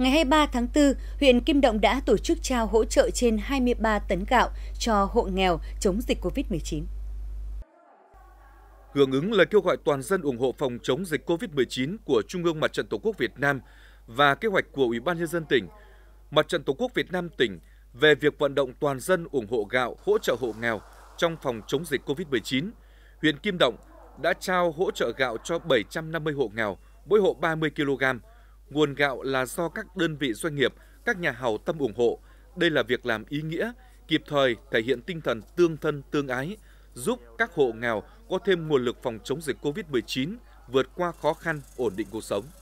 ngày 23 tháng 4, huyện Kim Động đã tổ chức trao hỗ trợ trên 23 tấn gạo cho hộ nghèo chống dịch COVID-19. Hưởng ứng lời kêu gọi toàn dân ủng hộ phòng chống dịch COVID-19 của Trung ương Mặt trận Tổ quốc Việt Nam và kế hoạch của Ủy ban nhân dân tỉnh, Mặt trận Tổ quốc Việt Nam tỉnh về việc vận động toàn dân ủng hộ gạo hỗ trợ hộ nghèo trong phòng chống dịch COVID-19, huyện Kim Động đã trao hỗ trợ gạo cho 750 hộ nghèo, mỗi hộ 30 kg Nguồn gạo là do các đơn vị doanh nghiệp, các nhà hảo tâm ủng hộ. Đây là việc làm ý nghĩa, kịp thời thể hiện tinh thần tương thân tương ái, giúp các hộ nghèo có thêm nguồn lực phòng chống dịch COVID-19, vượt qua khó khăn, ổn định cuộc sống.